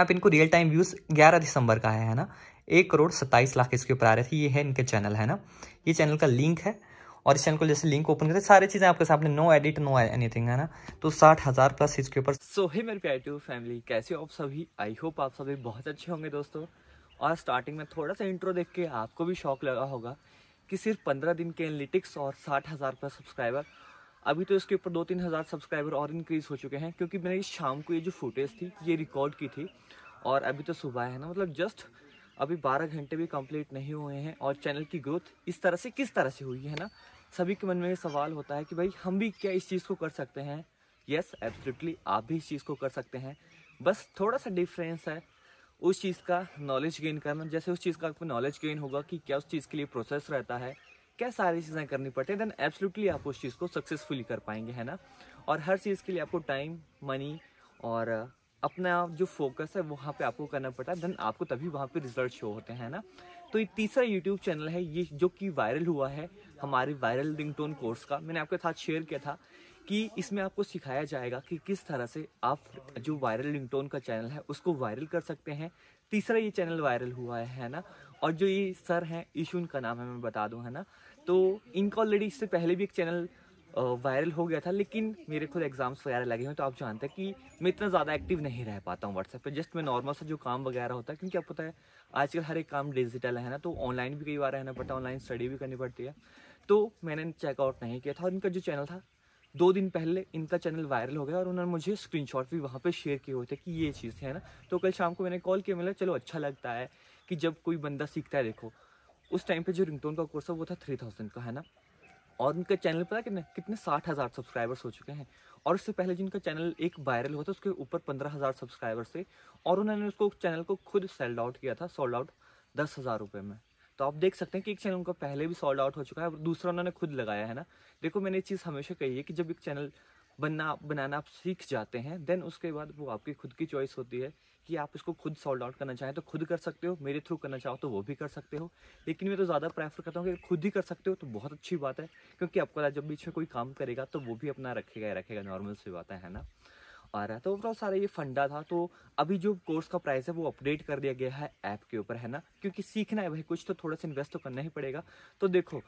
आप इनको real time views ग्यारह दिसंबर का है है ना एक करोड़ सत्ताईस लाख इसके ऊपर आ रहे थे ये है इनके चैनल है ना ये चैनल का लिंक है और इस चैनल को जैसे लिंक ओपन करते सारी चीज़ें आपके सामने नो एडिट नो एनीथिंग है ना तो साठ हज़ार प्लस इसके ऊपर सो हे मेरे प्यार टू फैमिली कैसे आप सभी आई होप आप सभी बहुत अच्छे होंगे दोस्तों और स्टार्टिंग में थोड़ा सा इंट्रो देख के आपको भी शौक लगा होगा कि सिर्फ पंद्रह दिन के एनलिटिक्स और साठ हज़ार प्लस सब्सक्राइबर अभी तो इसके ऊपर दो तीन हज़ार सब्सक्राइबर और इंक्रीज़ हो चुके हैं क्योंकि मैंने शाम को ये जो फुटेज थी ये रिकॉर्ड की थी और अभी तो सुबह है ना मतलब जस्ट अभी 12 घंटे भी कंप्लीट नहीं हुए हैं और चैनल की ग्रोथ इस तरह से किस तरह से हुई है ना सभी के मन में ये सवाल होता है कि भाई हम भी क्या इस चीज़ को कर सकते हैं यस yes, एब्सोल्युटली आप भी इस चीज़ को कर सकते हैं बस थोड़ा सा डिफरेंस है उस चीज़ का नॉलेज गेन करना जैसे उस चीज़ का आपको नॉलेज गेन होगा कि क्या उस चीज़ के लिए प्रोसेस रहता है क्या सारी चीज़ें करनी पड़ती है देन एब्सोल्युटली आप उस चीज़ को सक्सेसफुली कर पाएंगे है ना और हर चीज़ के लिए आपको टाइम मनी और uh, अपना जो फोकस है वहाँ पे आपको करना पड़ता है देन आपको तभी वहाँ पे रिजल्ट शो होते हैं ना तो ये तीसरा यूट्यूब चैनल है ये जो कि वायरल हुआ है हमारे वायरल लिंकटोन कोर्स का मैंने आपके साथ शेयर किया था कि इसमें आपको सिखाया जाएगा कि किस तरह से आप जो वायरल लिंकटोन का चैनल है उसको वायरल कर सकते हैं तीसरा ये चैनल वायरल हुआ है ना और जो ये सर हैं ईशू उनका नाम है मैं बता दूँ है ना तो इनका ऑलरेडी इससे पहले भी एक चैनल वायरल हो गया था लेकिन मेरे खुद एग्जाम्स वगैरह लगे हुए तो आप जानते हैं कि मैं इतना ज़्यादा एक्टिव नहीं रह पाता हूँ व्हाट्सएप पे जस्ट मैं नॉर्मल सा जो काम वगैरह होता है क्योंकि आपको पता है आजकल हर एक काम डिजिटल है ना तो ऑनलाइन भी कई बार रहना पड़ता है ऑनलाइन स्टडी भी करनी पड़ती है तो मैंने चेकआउट नहीं किया था और इनका जो चैनल था दो दिन पहले इनका चैनल वायरल हो गया और उन्होंने मुझे स्क्रीनशॉट भी वहाँ पे शेयर किए हुए थे कि ये चीज़ है ना तो कल शाम को मैंने कॉल किया मिला चलो अच्छा लगता है कि जब कोई बंदा सीखता है देखो उस टाइम पे जो रिंगटोन का कोर्स है वो था थ्री थाउजेंड का है ना और उनका चैनल पता कितने कितने साठ हज़ार सब्सक्राइबर्स हो चुके हैं और उससे पहले जिनका चैनल एक वायरल हुआ था उसके ऊपर पंद्रह हज़ार सब्सक्राइबर्स थे और उन्होंने उसको चैनल को खुद सेल्ड आउट किया था सोल्ड आउट दस हज़ार रुपये में तो आप देख सकते हैं कि एक चैनल उनका पहले भी सोल्ड आउट हो चुका है और दूसरा उन्होंने खुद लगाया है ना देखो मैंने ये चीज़ हमेशा कही है कि जब एक चैनल बनना बनाना आप सीख जाते हैं देन उसके बाद वो आपकी खुद की चॉइस होती है कि आप इसको खुद सॉल्व आउट करना चाहें तो खुद कर सकते हो मेरे थ्रू करना चाहो तो वो भी कर सकते हो लेकिन मैं तो ज़्यादा प्रेफर करता हूँ कि खुद ही कर सकते हो तो बहुत अच्छी बात है क्योंकि आपको जब बीच में कोई काम करेगा तो वो भी अपना रखेगा ही रखेगा नॉर्मल सी बात है ना आ रहा है तो ओवरऑल सारा ये फंडा था तो अभी जो कोर्स का प्राइस है वो अपडेट कर दिया गया है ऐप के ऊपर है ना क्योंकि सीखना है भाई कुछ तो थोड़ा सा इन्वेस्ट तो करना ही पड़ेगा तो देखो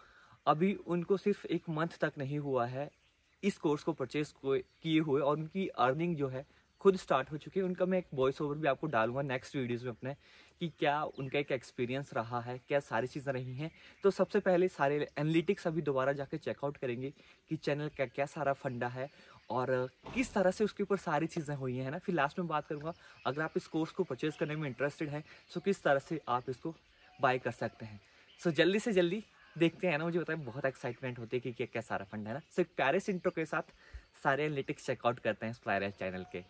अभी उनको सिर्फ एक मंथ तक नहीं हुआ है इस कोर्स को परचेज किए हुए और उनकी अर्निंग जो है खुद स्टार्ट हो चुकी है उनका मैं एक वॉइस ओवर भी आपको डालूंगा नेक्स्ट वीडियोज़ में अपने कि क्या उनका एक एक्सपीरियंस रहा है क्या सारी चीज़ें रही हैं तो सबसे पहले सारे एनालिटिक्स अभी दोबारा जाके चेकआउट करेंगे कि चैनल का क्या सारा फंडा है और किस तरह से उसके ऊपर सारी चीज़ें हुई हैं ना फिर लास्ट में बात करूँगा अगर आप इस कोर्स को परचेज़ करने में इंटरेस्टेड हैं तो किस तरह से आप इसको बाय कर सकते हैं सो जल्दी से जल्दी देखते हैं ना मुझे बताया बहुत एक्साइटमेंट होती है कि क्या क्या सारा फंड है ना सिर्फ पैरिस इंट्रो के साथ सारे एनालिटिक्स चेकआउट करते हैं इस चैनल के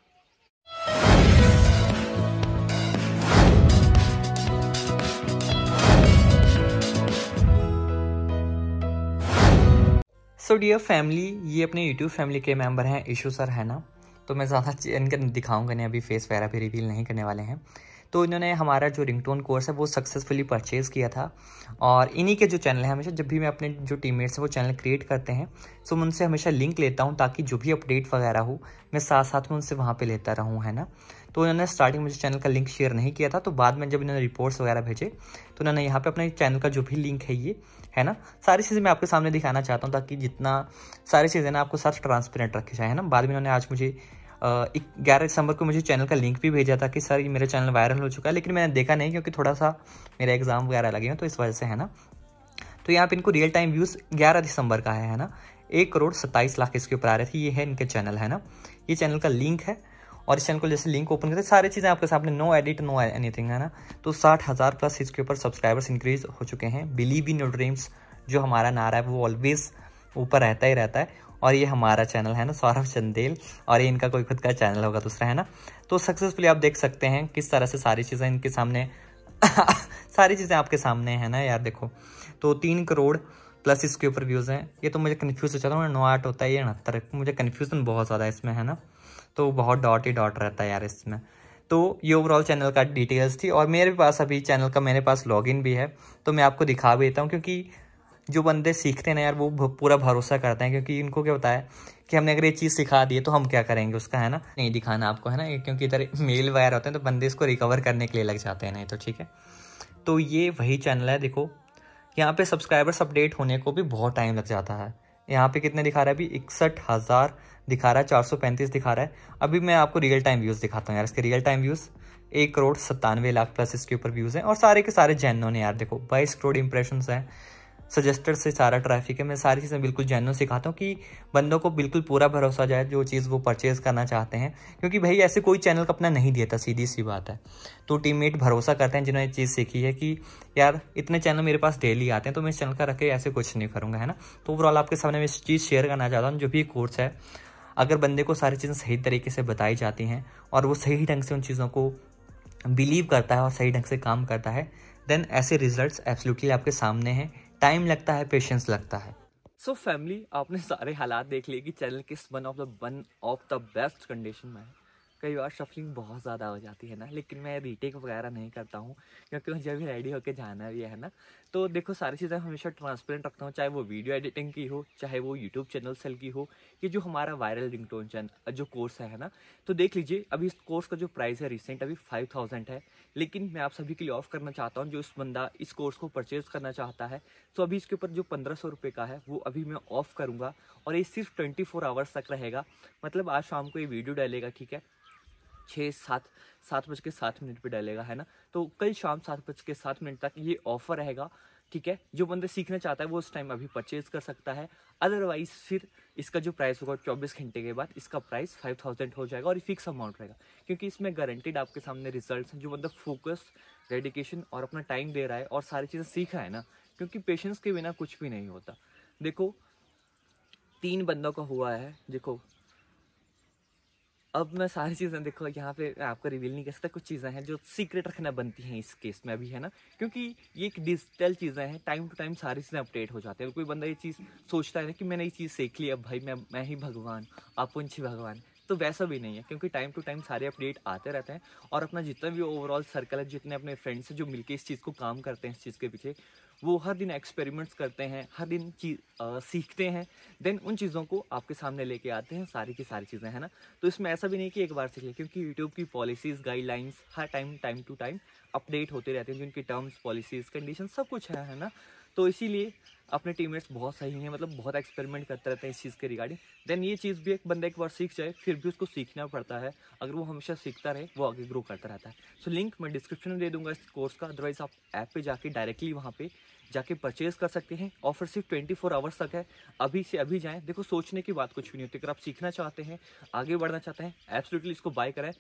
सो डियर फैमिली ये अपने यूट्यूब फैमिली के मेंबर हैं इशू सर है ना तो मैं ज़्यादा इनका दिखाऊंगा नहीं अभी फेस वगैरह भी रिवील नहीं करने वाले हैं तो इन्होंने हमारा जो रिंगटोन कोर्स है वो सक्सेसफुली परचेज़ किया था और इन्हीं के जो चैनल हैं हमेशा जब भी मैं अपने जो टीममेट्स हैं वो चैनल क्रिएट करते हैं सो तो मैं उनसे हमेशा लिंक लेता हूँ ताकि जो भी अपडेट वगैरह हो मैं साथ साथ में उनसे वहाँ पर लेता रहूँ है ना तो उन्होंने स्टार्टिंग मुझे चैनल का लिंक शेयर नहीं किया था तो बाद में जब इन्होंने रिपोर्ट्स वगैरह भेजे तो उन्होंने यहाँ पे अपने चैनल का जो भी लिंक है ये है ना सारी चीज़ें मैं आपके सामने दिखाना चाहता हूँ ताकि जितना सारी चीज़ें ना आपको सर्च ट्रांसपेरेंट रखी जाए है ना बाद में उन्होंने आज मुझे ग्यारह दिसंबर को मुझे चैनल का लिंक भी भेजा था कि सर ये मेरा चैनल वायरल हो चुका है लेकिन मैंने देखा नहीं क्योंकि थोड़ा सा मेरा एग्ज़ाम वगैरह लगे हैं तो इस वजह से है ना तो यहाँ पे इनको रियल टाइम व्यूज़ ग्यारह दिसंबर का है, है ना एक करोड़ सत्ताईस लाख इसके ऊपर आ रहे थे ये है इनके चैनल है ना ये चैनल का लिंक है और इस चैनल को जैसे लिंक ओपन करते सारी चीज़ें आपके सामने नो एडिट नो एनीथिंग है ना तो साठ हज़ार प्लस इसके ऊपर सब्सक्राइबर्स इंक्रीज हो चुके हैं बिलीव इन योर ड्रीम्स जो हमारा नारा है वो ऑलवेज ऊपर रहता ही रहता है और ये हमारा चैनल है ना सौरभ चंदेल और ये इनका कोई खुद का चैनल होगा दूसरा है ना तो सक्सेसफुली आप देख सकते हैं किस तरह से सारी चीज़ें इनके सामने सारी चीज़ें आपके सामने हैं ना यार देखो तो तीन करोड़ प्लस इसके ऊपर व्यूज़ हैं ये तो मुझे कन्फ्यूज़ हो जाता है नौ आठ होता है ये उनहत्तर मुझे कन्फ्यूज़न बहुत ज़्यादा इसमें है ना तो बहुत डॉट ही डॉट रहता है यार इसमें तो ये ओवरऑल चैनल का डिटेल्स थी और मेरे पास अभी चैनल का मेरे पास लॉगिन भी है तो मैं आपको दिखा भी देता हूँ क्योंकि जो बंदे सीखते हैं ना यार वो पूरा भरोसा करते हैं क्योंकि इनको क्या होता है कि हमने अगर ये चीज़ सिखा दी तो हम क्या करेंगे उसका है ना नहीं दिखाना आपको है ना क्योंकि इधर मेल वगैरह होते हैं तो बंदे इसको रिकवर करने के लिए लग जाते हैं नहीं तो ठीक है तो ये वही चैनल है देखो यहाँ पे सब्सक्राइबर्स अपडेट होने को भी बहुत टाइम लग जाता है यहाँ पे कितने दिखा रहा है अभी इकसठ हज़ार दिखा रहा है चार सौ पैंतीस दिखा रहा है अभी मैं आपको रियल टाइम व्यूज़ दिखाता हूँ यार इसके रियल टाइम व्यूज़ एक करोड़ सत्तानवे लाख प्लस इसके ऊपर व्यूज़ हैं और सारे के सारे जैनों ने यार देखो बाईस करोड़ इंप्रेशन हैं सजेस्टर से सारा ट्रैफिक है मैं सारी चीज़ें बिल्कुल जैनो सिखाता हूँ कि बंदों को बिल्कुल पूरा भरोसा जाए जो चीज़ वो परचेज़ करना चाहते हैं क्योंकि भाई ऐसे कोई चैनल अपना नहीं देता सीधी सी बात है तो टीम भरोसा करते हैं जिन्होंने चीज़ सीखी है कि यार इतने चैनल मेरे पास डेली आते हैं तो मैं इस चैनल का रखे ऐसे कुछ नहीं करूँगा है ना तो ओवरऑल आपके सामने मैं इस चीज़ शेयर करना चाहता हूँ जो भी कोर्स है अगर बंदे को सारी चीज़ें सही तरीके से बताई जाती हैं और वो सही ढंग से उन चीज़ों को बिलीव करता है और सही ढंग से काम करता है देन ऐसे रिजल्ट्स एब्सोल्युटली आपके सामने हैं टाइम लगता है पेशेंस लगता है सो so फैमिली आपने सारे हालात देख लिए कि चैनल किस one of the one of the best condition में है कई बार शफलिंग बहुत ज़्यादा हो जाती है ना लेकिन मैं रिटेक वगैरह नहीं करता हूँ क्योंकि मुझे अभी रेडी होकर जाना भी है ना तो देखो सारी चीज़ें हमेशा ट्रांसपेरेंट रखता हूँ चाहे वो वीडियो एडिटिंग की हो चाहे वो यूट्यूब चैनल सेल की हो ये जो हमारा वायरल रिंगटोन चैनल जो कोर्स है ना तो देख लीजिए अभी इस कोर्स का जो प्राइस है रिसेंट अभी फाइव थाउजेंड है लेकिन मैं आप सभी के लिए ऑफ करना चाहता हूँ जो इस बंदा इस कोर्स को परचेज करना चाहता है तो अभी इसके ऊपर जो पंद्रह सौ रुपये का है वो अभी मैं ऑफ करूँगा और ये सिर्फ ट्वेंटी फोर आवर्स तक रहेगा मतलब आज शाम को ये वीडियो डालेगा ठीक है छः सात सात बज के सात मिनट पर डालेगा है ना तो कल शाम सात बज के सात मिनट तक ये ऑफर रहेगा ठीक है जो बंदा सीखना चाहता है वो उस टाइम अभी परचेज कर सकता है अदरवाइज फिर इसका जो प्राइस होगा चौबीस घंटे के बाद इसका प्राइस फाइव थाउजेंड हो जाएगा और फिक्स अमाउंट रहेगा क्योंकि इसमें गारंटेड आपके सामने रिजल्ट्स हैं जो बंदा फोकस डेडिकेशन और अपना टाइम दे रहा है और सारी चीज़ें सीखा है ना क्योंकि पेशेंस के बिना कुछ भी नहीं होता देखो तीन बंदों का हुआ है देखो अब मैं सारी चीज़ें देखो यहाँ पे मैं आपको रिवील नहीं कर सकता कुछ चीज़ें हैं जो सीक्रेट रखना बनती हैं इस केस में अभी है ना क्योंकि ये एक डिजिटल चीज़ें हैं टाइम टू टाइम सारी चीज़ें अपडेट हो जाती है कोई बंदा ये चीज़ सोचता है ना कि मैंने ये चीज़ सीख ली अब भाई मैं मैं ही भगवान आप भगवान तो वैसा भी नहीं है क्योंकि टाइम टू टाइम सारे अपडेट आते रहते हैं और अपना जितना भी ओवरऑल सर्कल है जितने अपने फ्रेंड्स जो मिलकर इस चीज़ को काम करते हैं इस चीज़ के पीछे वो हर दिन एक्सपेरिमेंट्स करते हैं हर दिन चीज सीखते हैं देन उन चीज़ों को आपके सामने लेके आते हैं सारी की सारी चीज़ें है ना तो इसमें ऐसा भी नहीं कि एक बार सीख लें क्योंकि यूट्यूब की पॉलिसीज़ गाइडलाइंस हर time time to time update होते रहते हैं जिनकी टर्म्स पॉलिसीज़ कंडीशन सब कुछ है है ना तो इसीलिए अपने टीममेट्स बहुत सही हैं मतलब बहुत एक्सपेरिमेंट करते रहते हैं इस चीज़ के रिगार्डिंग देन ये चीज़ भी एक बंदा एक बार सीख जाए फिर भी उसको सीखना पड़ता है अगर वो हमेशा सीखता रहे वो आगे ग्रो करता रहता है सो so, लिंक मैं डिस्क्रिप्शन में दे दूंगा इस कोर्स का अदरवाइज आप ऐप पे जाके डायरेक्टली वहाँ पर जाके परचेज कर सकते हैं ऑफर सिर्फ ट्वेंटी फोर आवर्स तक है अभी से अभी जाएँ देखो सोचने की बात कुछ भी नहीं होती अगर आप सीखना चाहते हैं आगे बढ़ना चाहते हैं एब्सोल्युटली इसको बाय करें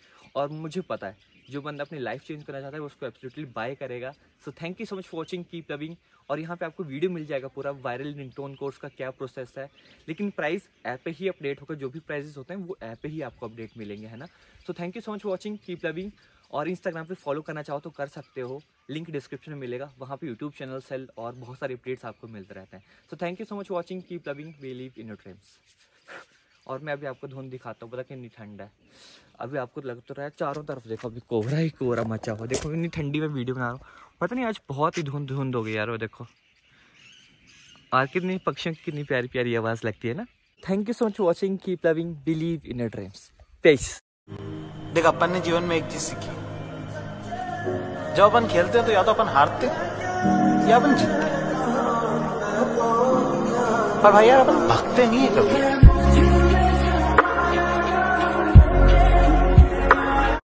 और मुझे पता है जो बंदा अपनी लाइफ चेंज करना चाहता है वो उसको एब्सोल्युटली बाय करेगा so thank you so much for watching keep loving और यहाँ पे आपको वीडियो मिल जाएगा पूरा वायरल रिंगटोन कोर्स का क्या प्रोसेस है लेकिन प्राइस ऐप पे ही अपडेट होकर जो भी प्राइजेस होते हैं वो ऐप पे ही आपको अपडेट मिलेंगे है ना so thank you so much for watching keep loving और इंस्टाग्राम पे फॉलो करना चाहो तो कर सकते हो लिंक डिस्क्रिप्शन में मिलेगा वहाँ पे यूट्यूब चैनल सेल और बहुत सारे अपडेट्स आपको मिलते रहते हैं so thank you so much watching keep loving we live in your dreams और मैं अभी आपको धुंध दिखाता हूँ पता कितनी ठंड है अभी आपको लग तो रहा है चारों तरफ देखो अभी कोहरा ही कोहरा मचा हुआ देखो इतनी ठंडी में वीडियो बना रहा हूँ पता नहीं आज बहुत ही धुंध धुंध हो गई यार वो देखो आज कितनी पक्षियों की कितनी प्यारी प्यारी आवाज़ लगती है ना thank you so much watching keep loving believe in dreams पेस देख अपन ने जीवन में एक चीज सीखी जब अपन खेलते हैं तो या तो अपन हारते या अपन जीतते पर भाई यार अपन भागते नहीं है कभी